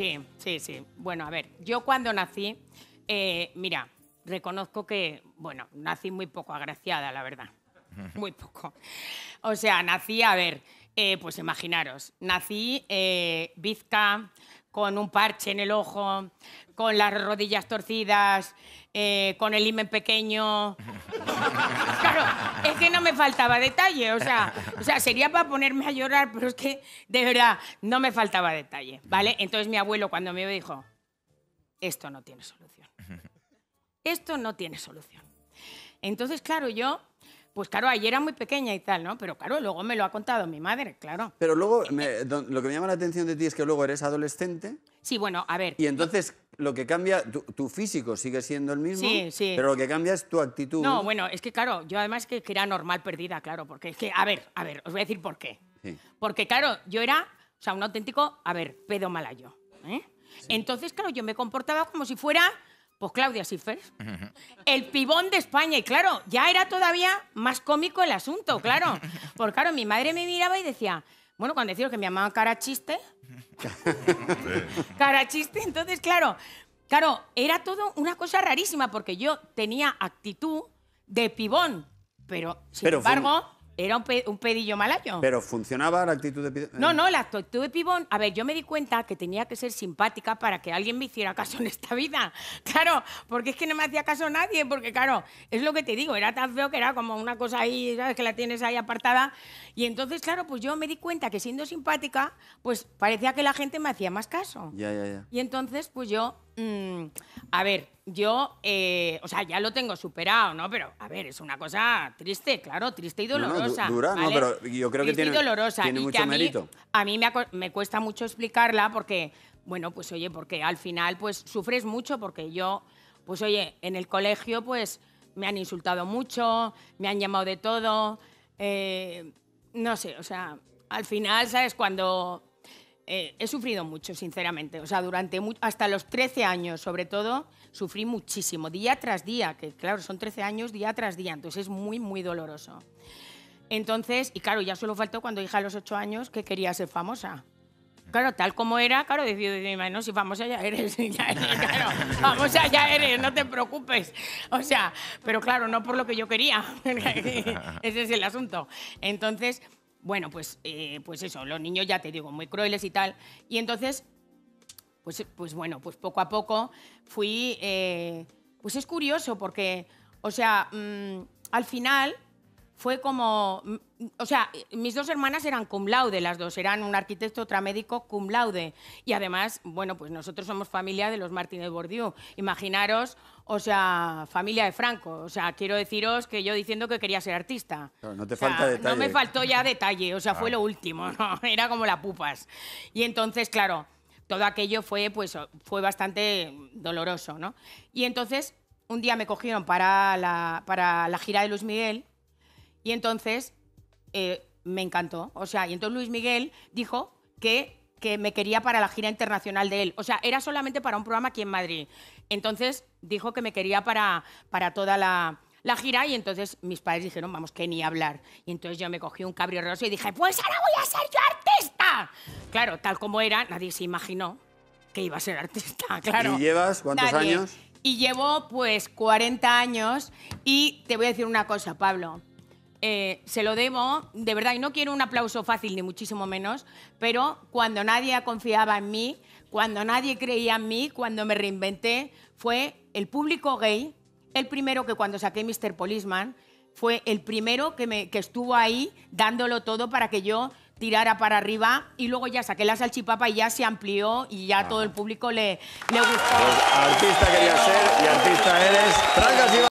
Sí, sí, sí. Bueno, a ver, yo cuando nací, eh, mira, reconozco que, bueno, nací muy poco agraciada, la verdad. Muy poco. O sea, nací, a ver, eh, pues imaginaros, nací vizca. Eh, con un parche en el ojo, con las rodillas torcidas, eh, con el himen pequeño. claro, es que no me faltaba detalle, o sea, o sea, sería para ponerme a llorar, pero es que de verdad no me faltaba detalle, ¿vale? Entonces mi abuelo cuando me dijo, esto no tiene solución. Esto no tiene solución. Entonces, claro, yo pues claro, ayer era muy pequeña y tal, ¿no? Pero claro, luego me lo ha contado mi madre, claro. Pero luego, lo que me llama la atención de ti es que luego eres adolescente. Sí, bueno, a ver. Y entonces lo que cambia, tu, físico sigue siendo el mismo, sí, sí. pero lo que cambia es tu actitud. No, bueno, es que claro, yo además que, que era normal perdida, claro, porque es que, a ver, a ver, os voy a decir por qué. Sí. Porque claro, yo era, o sea, un auténtico, a ver, pedo malayo. ¿eh? Entonces, claro, yo me comportaba como si fuera pues Claudia Schiffer, El pibón de España. Y claro, ya era todavía más cómico el asunto, claro. Porque claro, mi madre me miraba y decía, bueno, cuando decían que me llamaba cara chiste. cara chiste, entonces claro, claro, era todo una cosa rarísima porque yo tenía actitud de pibón, pero sin embargo... Era un, pedillo malayo. Pero funcionaba la actitud de pibón? No, eh. no, la actitud de Pibón. A ver, yo me di cuenta que tenía que ser simpática para que alguien me hiciera caso en esta vida. Claro, porque es que no me hacía caso nadie, porque claro, es lo que te digo, era tan feo que era como una cosa ahí, ¿sabes? Que la tienes ahí apartada. Y entonces, claro, pues yo me di cuenta que siendo simpática, pues parecía que la gente me hacía más caso. Ya, ya, ya. Y entonces, pues yo Mm, a ver, yo, eh, o sea, ya lo tengo superado, ¿no? Pero, a ver, es una cosa triste, claro, triste y dolorosa. no, pero yo creo que tiene, dolorosa, tiene mucho a mí, mérito. A mí me, cuesta mucho explicarla porque, bueno, pues oye, porque al final, pues sufres mucho porque yo, pues oye, en el colegio, pues me han insultado mucho, me han llamado de todo, eh, no sé, o sea, al final, ¿sabes? Cuando eh, he sufrido mucho, sinceramente. O sea, durante hasta los 13 años, sobre todo, sufrí muchísimo, día tras día, que claro, son 13 años, día tras día, entonces es muy, muy doloroso. Entonces, y claro, ya solo faltó cuando dije a los 8 años que quería ser famosa. Claro, tal como era, claro, decido, no, si famosa ya eres, ya eres, claro, famosa ya eres, no te preocupes. O sea, pero claro, no por lo que yo quería. Ese es el asunto. Entonces, bueno, pues, eh, pues eso, los niños ya te digo, muy crueles y tal. Y entonces, pues, pues bueno, pues poco a poco fui... Eh, pues es curioso porque, o sea, mm, al final fue como, o sea, mis dos hermanas eran cum laude, las dos, eran un arquitecto, otra médico, cum laude. Y además, bueno, pues nosotros somos familia de los Martínez Bordiú. Imaginaros, o sea, familia de Franco. O sea, quiero deciros que yo diciendo que quería ser artista. no te falta detalle. No me faltó ya detalle, o sea, fue lo último, ¿no? era como la pupas. Y entonces, claro, todo aquello fue, pues, fue bastante doloroso, ¿no? Y entonces, un día me cogieron para para la gira de Luis Miguel y entonces eh, me encantó. O sea, y entonces Luis Miguel dijo que, que me quería para la gira internacional de él. O sea, era solamente para un programa aquí en Madrid. Entonces dijo que me quería para, para toda la, gira y entonces mis padres dijeron, vamos, que ni hablar. Y entonces yo me cogí un cabrio roso y dije, pues ahora voy a ser yo artista. Claro, tal como era, nadie se imaginó que iba a ser artista, claro. ¿Y llevas cuántos años? Y llevo pues 40 años y te voy a decir una cosa, Pablo. Eh, se lo debo, de verdad, y no quiero un aplauso fácil, ni muchísimo menos, pero cuando nadie confiaba en mí, cuando nadie creía en mí, cuando me reinventé, fue el público gay, el primero que cuando saqué Mr. Policeman, fue el primero que, me, estuvo ahí dándolo todo para que yo tirara para arriba y luego ya saqué la salchipapa y ya se amplió y ya todo el público le, le gustó. artista quería ser y artista eres.